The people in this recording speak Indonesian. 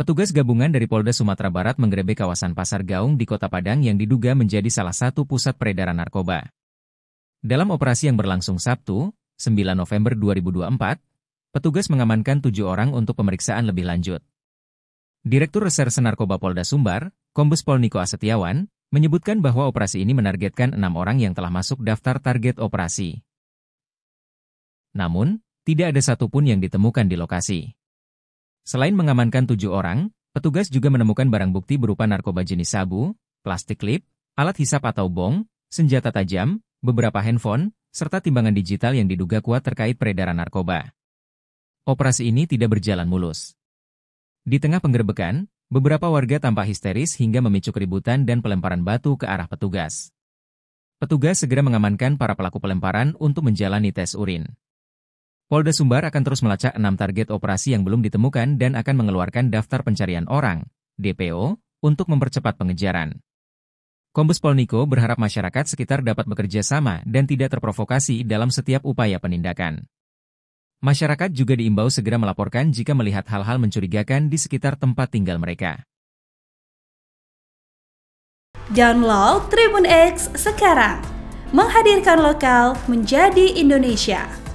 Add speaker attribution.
Speaker 1: Petugas gabungan dari Polda Sumatera Barat menggerebek kawasan Pasar Gaung di Kota Padang yang diduga menjadi salah satu pusat peredaran narkoba. Dalam operasi yang berlangsung Sabtu, 9 November 2024, petugas mengamankan tujuh orang untuk pemeriksaan lebih lanjut. Direktur Reserse Narkoba Polda Sumbar, Kombes Pol Niko Asetiawan, menyebutkan bahwa operasi ini menargetkan enam orang yang telah masuk daftar target operasi. Namun, tidak ada satupun yang ditemukan di lokasi. Selain mengamankan tujuh orang, petugas juga menemukan barang bukti berupa narkoba jenis sabu, plastik klip, alat hisap atau bong, senjata tajam, beberapa handphone, serta timbangan digital yang diduga kuat terkait peredaran narkoba. Operasi ini tidak berjalan mulus. Di tengah penggerbekan, beberapa warga tampak histeris hingga memicu keributan dan pelemparan batu ke arah petugas. Petugas segera mengamankan para pelaku pelemparan untuk menjalani tes urin. Polda Sumbar akan terus melacak enam target operasi yang belum ditemukan dan akan mengeluarkan daftar pencarian orang, DPO, untuk mempercepat pengejaran. Kombes Pol Niko berharap masyarakat sekitar dapat bekerja sama dan tidak terprovokasi dalam setiap upaya penindakan. Masyarakat juga diimbau segera melaporkan jika melihat hal-hal mencurigakan di sekitar tempat tinggal mereka.
Speaker 2: Download Tribun X sekarang. Menghadirkan lokal menjadi Indonesia.